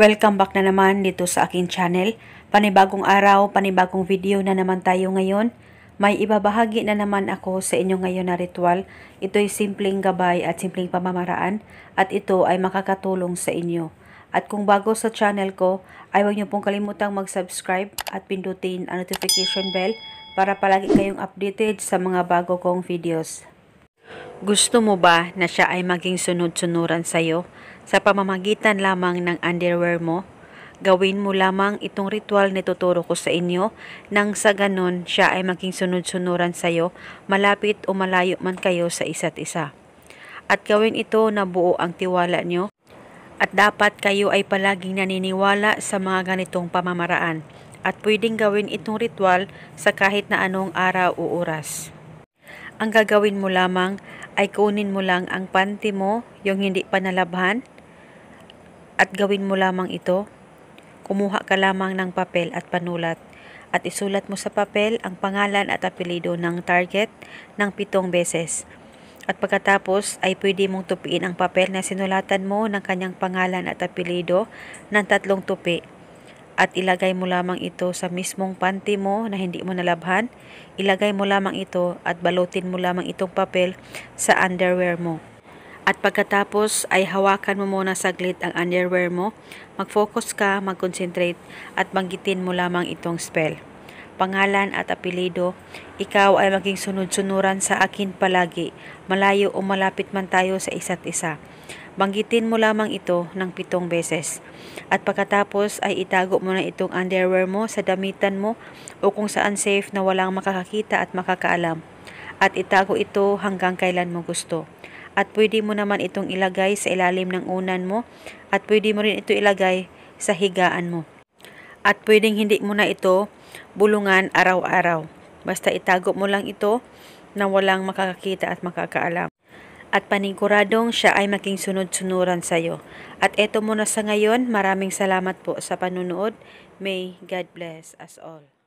Welcome back na naman dito sa akin channel. Panibagong araw, panibagong video na naman tayo ngayon. May ibabahagi na naman ako sa inyo ngayon na ritual. Ito'y simpleng gabay at simpleng pamamaraan at ito ay makakatulong sa inyo. At kung bago sa channel ko, ay huwag niyo pong kalimutang mag-subscribe at pindutin ang notification bell para palagi kayong updated sa mga bago kong videos. Gusto mo ba na siya ay maging sunod-sunuran sa iyo? Sa pamamagitan lamang ng underwear mo, gawin mo lamang itong ritual na tuturo ko sa inyo nang sa ganon siya ay maging sunod-sunuran sa iyo, malapit o malayo man kayo sa isa't isa. At gawin ito na buo ang tiwala nyo at dapat kayo ay palaging naniniwala sa mga ganitong pamamaraan at pwedeng gawin itong ritual sa kahit na anong araw o oras. Ang gagawin mo lamang ay kunin mo lang ang panty mo, yung hindi pa nalabhan, at gawin mo lamang ito. Kumuha ka lamang ng papel at panulat at isulat mo sa papel ang pangalan at apelido ng target ng pitong beses. At pagkatapos ay pwede mong tupiin ang papel na sinulatan mo ng kanyang pangalan at apelido ng tatlong tupi at ilagay mo lamang ito sa mismong panty mo na hindi mo nalabhan. Ilagay mo lamang ito at balutin mo lamang itong papel sa underwear mo. At pagkatapos ay hawakan mo muna saglit ang underwear mo, mag-focus ka, mag-concentrate at banggitin mo lamang itong spell. Pangalan at apelido, ikaw ay maging sunod-sunuran sa akin palagi, malayo o malapit man tayo sa isa't isa. Banggitin mo lamang ito ng pitong beses. At pagkatapos ay itago mo na itong underwear mo sa damitan mo o kung saan safe na walang makakakita at makakaalam. At itago ito hanggang kailan mo gusto. At pwede mo naman itong ilagay sa ilalim ng unan mo at pwede mo rin ito ilagay sa higaan mo. At pwedeng hindi mo na ito bulungan araw-araw. Basta itago mo lang ito na walang makakakita at makakaalam at paniguradong siya ay maging sunod-sunuran sa iyo. At eto muna sa ngayon, maraming salamat po sa panunood. May God bless us all.